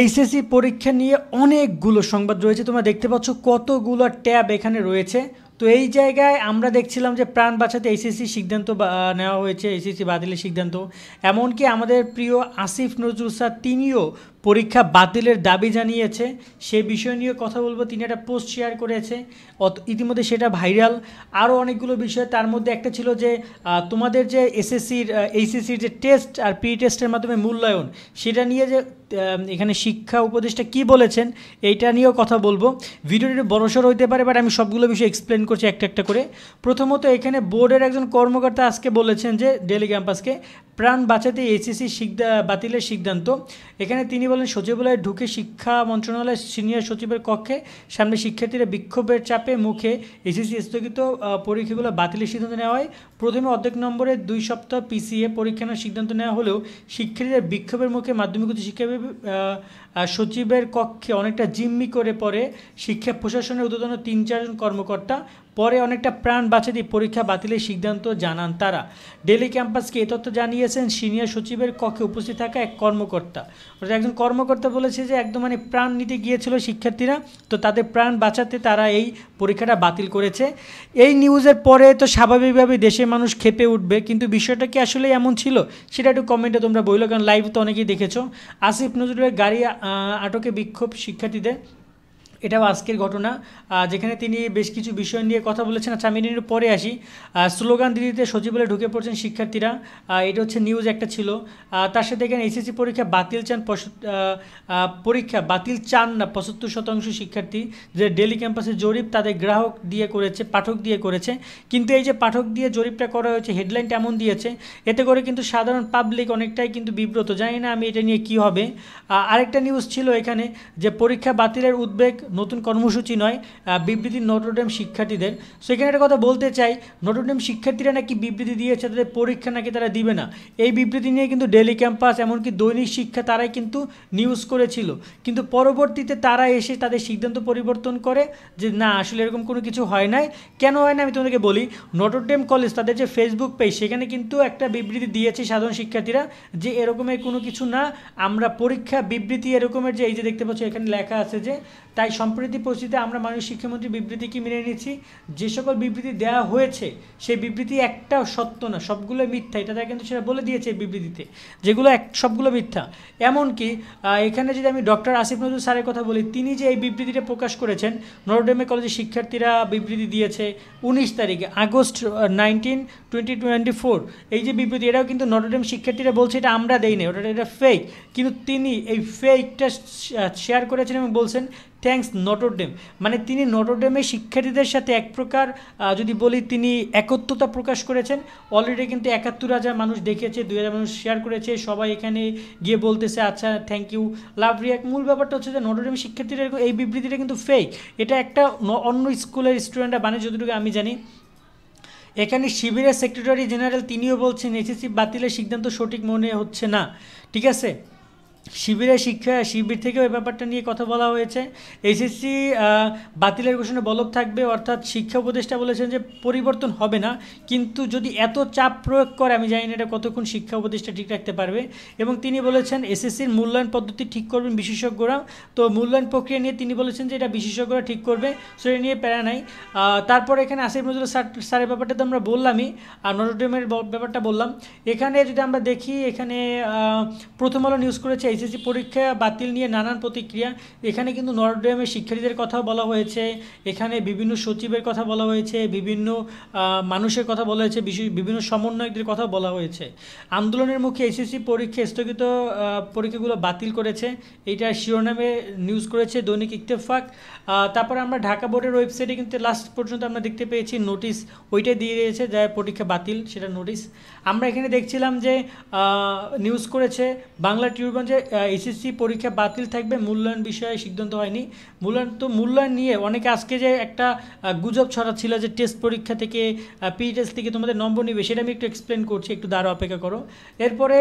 HSC পরীক্ষা নিয়ে অনেকগুলো সংবাদ রয়েছে তোমরা দেখতে পাচ্ছ কতগুলো ট্যাব এখানে রয়েছে তো এই জায়গায় আমরা দেখছিলাম যে প্রাণ বাঁচাতে এসএসসি সিদ্ধান্ত নেওয়া হয়েছে এসএসসি বাতিলের সিদ্ধান্ত এমনকি আমাদের প্রিয় আসিফ নজরুল স্যার তিনিও পরীক্ষা বাতিলের দাবি জানিয়েছে সে বিষয় নিয়ে কথা বলবো তিনি একটা পোস্ট শেয়ার করেছে ইতিমধ্যে সেটা ভাইরাল আরও অনেকগুলো বিষয় তার মধ্যে একটা ছিল যে তোমাদের যে এসএসসির এইসএসসির যে টেস্ট আর প্রি টেস্টের e মাধ্যমে মূল্যায়ন সেটা নিয়ে যে এখানে শিক্ষা উপদেষ্টা কি বলেছেন এইটা নিয়েও কথা বলবো ভিডিওটি বড়সড় হইতে পারে বাট আমি সবগুলো বিষয় এক্সপ্লেন করছি একটা একটা করে প্রথমত এখানে বোর্ডের একজন কর্মকর্তা আজকে বলেছেন যে ডেলি ক্যাম্পাসকে প্রাণ বাঁচাতে এসিসি বাতিলের সিদ্ধান্ত এখানে তিনি বলেন সচিবালয়ে ঢুকে শিক্ষা মন্ত্রণালয়ের সিনিয়র সচিবের কক্ষে সামনে শিক্ষার্থীরা বিক্ষোভের চাপে মুখে এসিসি স্থগিত পরীক্ষাগুলো বাতিলের সিদ্ধান্ত নেওয়া হয় প্রথমে অর্ধেক নম্বরে দুই সপ্তাহ পিসিএ পরীক্ষা নেওয়ার সিদ্ধান্ত নেওয়া হলেও শিক্ষার্থীদের বিক্ষোভের মুখে মাধ্যমিক উচ্চ শিক্ষা সচিবের কক্ষে অনেকটা জিম্মি করে পরে শিক্ষা প্রশাসনের উদ্বোধন তিন চারজন কর্মকর্তা পরে অনেকটা প্রাণ দিয়ে পরীক্ষা বাতিলের সিদ্ধান্ত জানান তারা ডেলি ক্যাম্পাসকে এ তথ্য জানিয়েছেন সিনিয়র সচিবের কক্ষে উপস্থিত থাকা এক কর্মকর্তা অর্থাৎ একজন কর্মকর্তা বলেছে যে একদম মানে প্রাণ নিতে গিয়েছিল শিক্ষার্থীরা তো তাদের প্রাণ বাঁচাতে তারা এই পরীক্ষাটা বাতিল করেছে এই নিউজের পরে তো স্বাভাবিকভাবে দেশের মানুষ খেপে উঠবে কিন্তু বিষয়টা কি আসলে এমন ছিল সেটা একটু কমেন্টে তোমরা বললো কারণ লাইভ তো অনেকেই দেখেছো আসিফ নজরুলের গাড়ি আটকে বিক্ষোভ শিক্ষার্থীদের এটাও আজকের ঘটনা যেখানে তিনি বেশ কিছু বিষয় নিয়ে কথা বলেছেন আচ্ছা আমি এর পরে আসি স্লোগান দিদিতে সচিবালয়ে ঢুকে পড়ছেন শিক্ষার্থীরা এটা হচ্ছে নিউজ একটা ছিল তার সাথে এখানে এসএসসি পরীক্ষা বাতিল চান পরীক্ষা বাতিল চান না পঁচাত্তর শতাংশ শিক্ষার্থী যে ডেলি ক্যাম্পাসে জরিপ তাদের গ্রাহক দিয়ে করেছে পাঠক দিয়ে করেছে কিন্তু এই যে পাঠক দিয়ে জরিপটা করা হয়েছে হেডলাইন এমন দিয়েছে এতে করে কিন্তু সাধারণ পাবলিক অনেকটাই কিন্তু বিব্রত জানি না আমি এটা নিয়ে কি হবে আরেকটা নিউজ ছিল এখানে যে পরীক্ষা বাতিলের উদ্বেগ নতুন কর্মসূচি নয় বিবৃতি নটরডেম শিক্ষার্থীদের সো এখানে একটা কথা বলতে চাই নটরডেম শিক্ষার্থীরা নাকি বিবৃতি দিয়েছে তাদের পরীক্ষা নাকি তারা দিবে না এই বিবৃতি নিয়ে কিন্তু ডেলি ক্যাম্পাস এমনকি দৈনিক শিক্ষা তারাই কিন্তু নিউজ করেছিল কিন্তু পরবর্তীতে তারা এসে তাদের সিদ্ধান্ত পরিবর্তন করে যে না আসলে এরকম কোনো কিছু হয় নাই কেন হয় না আমি তোমাদেরকে বলি নটরডেম কলেজ তাদের যে ফেসবুক পেজ সেখানে কিন্তু একটা বিবৃতি দিয়েছে সাধারণ শিক্ষার্থীরা যে এরকমের কোনো কিছু না আমরা পরীক্ষা বিবৃতি এরকমের যে এই যে দেখতে পাচ্ছ এখানে লেখা আছে যে তাই সম্প্রতি পরিস্থিতিতে আমরা মাননীয় শিক্ষামন্ত্রী বিবৃতি কি মেনে নিয়েছি যে সকল বিবৃতি দেওয়া হয়েছে সেই বিবৃতি একটাও সত্য না সবগুলো মিথ্যা এটা তারা কিন্তু সেটা বলে দিয়েছে বিবৃতিতে যেগুলো এক সবগুলো মিথ্যা এমনকি এখানে যদি আমি ডক্টর আসিফ নজরুল স্যারের কথা বলি তিনি যে এই বিবৃতিটা প্রকাশ করেছেন নরডেমে কলেজের শিক্ষার্থীরা বিবৃতি দিয়েছে উনিশ তারিখে August nineteen twenty twenty four এই যে বিবৃতি এটাও কিন্তু নটরডেম শিক্ষার্থীরা বলছে এটা আমরা দেই না ওটা এটা ফেক কিন্তু তিনি এই ফেকটা শেয়ার করেছেন এবং বলছেন থ্যাংকস নটরডেম মানে তিনি নটরডেমের শিক্ষার্থীদের সাথে এক প্রকার যদি বলি তিনি একত্রতা প্রকাশ করেছেন অলরেডি কিন্তু একাত্তর হাজার মানুষ দেখেছে দুই হাজার মানুষ শেয়ার করেছে সবাই এখানে গিয়ে বলতেছে আচ্ছা থ্যাংক ইউ লাভ রিয়াক মূল ব্যাপারটা হচ্ছে যে নটরডেম শিক্ষার্থীরা এই বিবৃতিটা কিন্তু ফেক এটা একটা অন্য স্কুলের স্টুডেন্টরা বানে যতটুকু আমি জানি এখানে শিবিরের সেক্রেটারি জেনারেল তিনিও বলছেন এসএসসি বাতিলের সিদ্ধান্ত সঠিক মনে হচ্ছে না ঠিক আছে শিবিরে শিক্ষা শিবির থেকেও এই ব্যাপারটা নিয়ে কথা বলা হয়েছে এসএসসি বাতিলের ঘোষণা বলব থাকবে অর্থাৎ শিক্ষা উপদেষ্টা বলেছেন যে পরিবর্তন হবে না কিন্তু যদি এত চাপ প্রয়োগ করে আমি জানি না এটা কতক্ষণ শিক্ষা উপদেষ্টা ঠিক রাখতে পারবে এবং তিনি বলেছেন এসএসসির মূল্যায়ন পদ্ধতি ঠিক করবেন বিশেষজ্ঞরা তো মূল্যায়ন প্রক্রিয়া নিয়ে তিনি বলেছেন যে এটা বিশেষজ্ঞরা ঠিক করবে সো এটা নিয়ে প্যারা নাই তারপর এখানে আসিফ নজরুল স্যার স্যারের ব্যাপারটা তো আমরা বললামই আর নটরডেমের ব্যাপারটা বললাম এখানে যদি আমরা দেখি এখানে প্রথম আলো নিউজ করেছে এসএসসি পরীক্ষা বাতিল নিয়ে নানান প্রতিক্রিয়া এখানে কিন্তু নটরডেমের শিক্ষার্থীদের কথা বলা হয়েছে এখানে বিভিন্ন সচিবের কথা বলা হয়েছে বিভিন্ন মানুষের কথা বলা হয়েছে বিভিন্ন সমন্বয়কদের কথা বলা হয়েছে আন্দোলনের মুখে এসএসসি পরীক্ষা স্থগিত পরীক্ষাগুলো বাতিল করেছে এটা শিরোনামে নিউজ করেছে দৈনিক ইত্তেফাক তারপরে আমরা ঢাকা বোর্ডের ওয়েবসাইটে কিন্তু লাস্ট পর্যন্ত আমরা দেখতে পেয়েছি নোটিশ ওইটা দিয়ে দিয়েছে যা পরীক্ষা বাতিল সেটা নোটিশ আমরা এখানে দেখছিলাম যে নিউজ করেছে বাংলা ট্রিবিউন যে এসএসসি পরীক্ষা বাতিল থাকবে মূল্যায়ন বিষয়ে সিদ্ধান্ত হয়নি মূল্যায়ন তো মূল্যায়ন নিয়ে অনেকে আজকে যে একটা গুজব ছড়াচ্ছিল যে টেস্ট পরীক্ষা থেকে পি টেস্ট e থেকে তোমাদের নম্বর নিবে সেটা আমি একটু এক্সপ্লেন করছি একটু দ্বারা অপেক্ষা করো এরপরে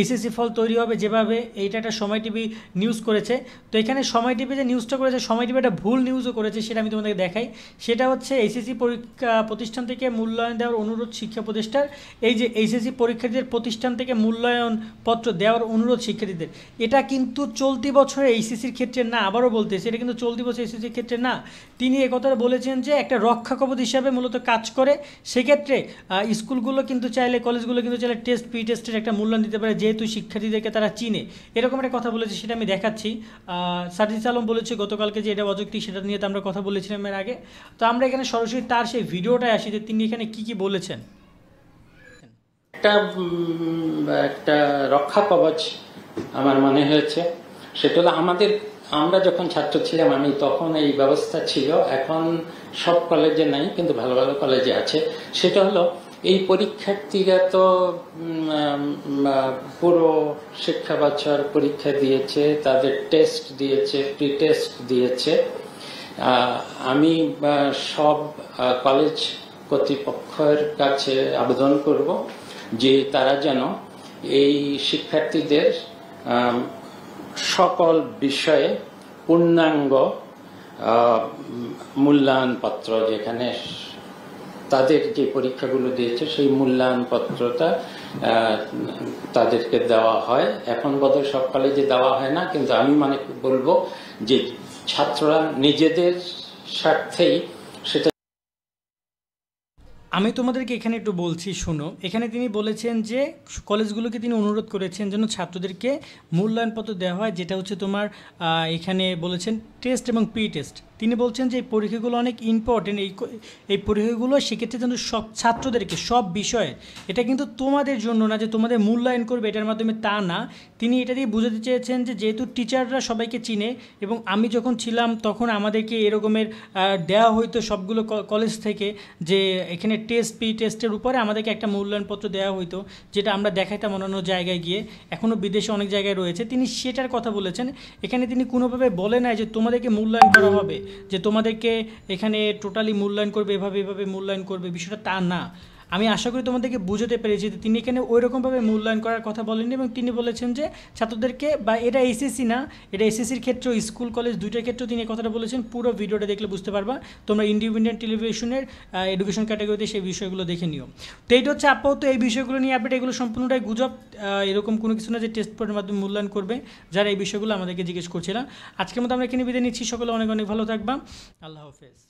এসএসসি ফল তৈরি হবে যেভাবে এইটা একটা সময় টিভি নিউজ করেছে তো এখানে সময় টিভি যে নিউজটা করেছে সময় টিভি একটা ভুল নিউজও করেছে সেটা আমি তোমাদেরকে দেখাই সেটা হচ্ছে এসএসসি পরীক্ষা প্রতিষ্ঠান থেকে মূল্যায়ন দেওয়ার অনুরোধ শিক্ষা প্রতিষ্ঠার এই যে এইচএসসি পরীক্ষার্থীদের প্রতিষ্ঠান থেকে মূল্যায়ন পত্র দেওয়ার অনুরোধ শিক্ষার্থীদের এটা কিন্তু চলতি বছরে এইসিসির ক্ষেত্রে না আবারও বলতেছে এটা কিন্তু চলতি বছর এইসিসির ক্ষেত্রে না তিনি একথাটা বলেছেন যে একটা রক্ষা কবচ হিসাবে মূলত কাজ করে সেক্ষেত্রে স্কুলগুলো কিন্তু চাইলে কলেজগুলো কিন্তু চাইলে টেস্ট প্রি টেস্টের একটা মূল্যায়ন দিতে পারে যেহেতু শিক্ষার্থীদেরকে তারা চিনে এরকম একটা কথা বলেছে সেটা আমি দেখাচ্ছি সাজিস আলম বলেছে গতকালকে যে এটা অযৌক্তিক সেটা নিয়ে তো আমরা কথা বলেছিলাম এর আগে তো আমরা এখানে সরাসরি তার সেই ভিডিওটায় আসি যে তিনি এখানে কি কি বলেছেন একটা একটা রক্ষা কবচ আমার মনে হয়েছে সেটা হলো আমাদের আমরা যখন ছাত্র ছিলাম আমি তখন এই ব্যবস্থা ছিল এখন সব কলেজে নাই কিন্তু ভালো ভালো কলেজে আছে সেটা হলো এই পরীক্ষার্থীরা তো পুরো শিক্ষা বছর পরীক্ষা দিয়েছে তাদের টেস্ট দিয়েছে প্রি টেস্ট দিয়েছে আমি সব কলেজ কর্তৃপক্ষের কাছে আবেদন করব যে তারা যেন এই শিক্ষার্থীদের সকল বিষয়ে পূর্ণাঙ্গ মূল্যায়নপত্র যেখানে তাদের যে পরীক্ষাগুলো দিয়েছে সেই মূল্যায়ন পত্রটা তাদেরকে দেওয়া হয় এখন বোধহয় সব কলেজে দেওয়া হয় না কিন্তু আমি মানে বলবো যে ছাত্ররা নিজেদের স্বার্থেই সেটা আমি তোমাদেরকে এখানে একটু বলছি শোনো এখানে তিনি বলেছেন যে কলেজগুলোকে তিনি অনুরোধ করেছেন যেন ছাত্রদেরকে মূল্যায়নপত্র দেওয়া হয় যেটা হচ্ছে তোমার এখানে বলেছেন টেস্ট এবং প্রি টেস্ট তিনি বলছেন যে এই পরীক্ষাগুলো অনেক ইম্পর্টেন্ট এই এই পরীক্ষাগুলো সেক্ষেত্রে কিন্তু সব ছাত্রদেরকে সব বিষয়ে এটা কিন্তু তোমাদের জন্য না যে তোমাদের মূল্যায়ন করবে এটার মাধ্যমে তা না তিনি এটা দিয়ে বুঝাতে চেয়েছেন যে যেহেতু টিচাররা সবাইকে চিনে এবং আমি যখন ছিলাম তখন আমাদেরকে এরকমের দেওয়া হইতো সবগুলো কলেজ থেকে যে এখানে টেস্ট প্রি টেস্টের উপরে আমাদেরকে একটা মূল্যায়নপত্র দেওয়া হইতো যেটা আমরা দেখাইতাম অন্যান্য জায়গায় গিয়ে এখনও বিদেশে অনেক জায়গায় রয়েছে তিনি সেটার কথা বলেছেন এখানে তিনি কোনোভাবে বলে নাই যে তোমার তোমাদেরকে মূল্যায়ন করা হবে যে তোমাদেরকে এখানে টোটালি মূল্যায়ন করবে এভাবে এভাবে মূল্যায়ন করবে বিষয়টা তা না আমি আশা করি তোমাদেরকে বুঝতে পেরেছি যে তিনি এখানে ওই রকমভাবে মূল্যায়ন করার কথা বলেননি এবং তিনি বলেছেন যে ছাত্রদেরকে বা এটা এসএসসি না এটা এসএসসির ক্ষেত্রেও স্কুল কলেজ দুইটার ক্ষেত্রেও তিনি কথাটা বলেছেন পুরো ভিডিওটা দেখলে বুঝতে পারবা তোমরা ইন্ডিপেন্ডেন্ট টেলিভিশনের এডুকেশন ক্যাটাগরিতে সেই বিষয়গুলো দেখে নিও তো এইটা হচ্ছে আপাতত এই বিষয়গুলো নিয়ে আপডেট এগুলো সম্পূর্ণটাই গুজব এরকম কোনো কিছু না যে টেস্ট পেপারের মাধ্যমে মূল্যায়ন করবে যারা এই বিষয়গুলো আমাদেরকে জিজ্ঞেস করছিলাম আজকের মতো আমরা এখানে বিদায় নিচ্ছি সকলে অনেক অনেক ভালো থাকবা আল্লাহ হাফেজ